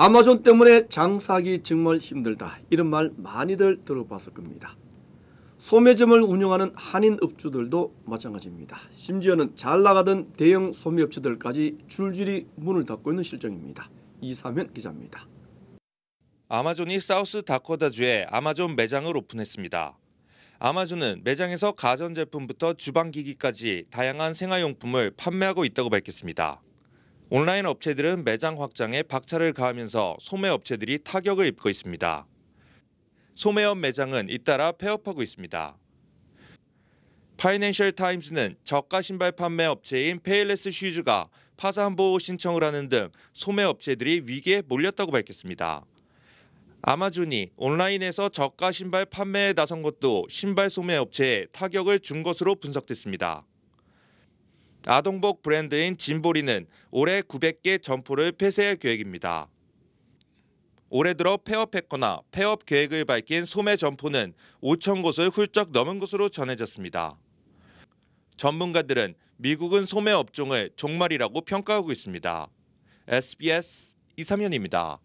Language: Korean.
아마존 때문에 장사하기 정말 힘들다. 이런 말 많이들 들어봤을 겁니다. 소매점을 운영하는 한인 업주들도 마찬가지입니다. 심지어는 잘 나가던 대형 소매업체들까지 줄줄이 문을 닫고 있는 실정입니다. 이사면 기자입니다. 아마존이 사우스 다코다주에 아마존 매장을 오픈했습니다. 아마존은 매장에서 가전제품부터 주방기기까지 다양한 생활용품을 판매하고 있다고 밝혔습니다. 온라인 업체들은 매장 확장에 박차를 가하면서 소매 업체들이 타격을 입고 있습니다. 소매업 매장은 잇따라 폐업하고 있습니다. 파이낸셜 타임스는 저가 신발 판매 업체인 페일레스 슈즈가 파산 보호 신청을 하는 등 소매 업체들이 위기에 몰렸다고 밝혔습니다. 아마존이 온라인에서 저가 신발 판매에 나선 것도 신발 소매 업체에 타격을 준 것으로 분석됐습니다. 아동복 브랜드인 진보리는 올해 900개 점포를 폐쇄할 계획입니다. 올해 들어 폐업했거나 폐업 계획을 밝힌 소매 점포는 5천 곳을 훌쩍 넘은 것으로 전해졌습니다. 전문가들은 미국은 소매 업종을 종말이라고 평가하고 있습니다. SBS 이삼현입니다.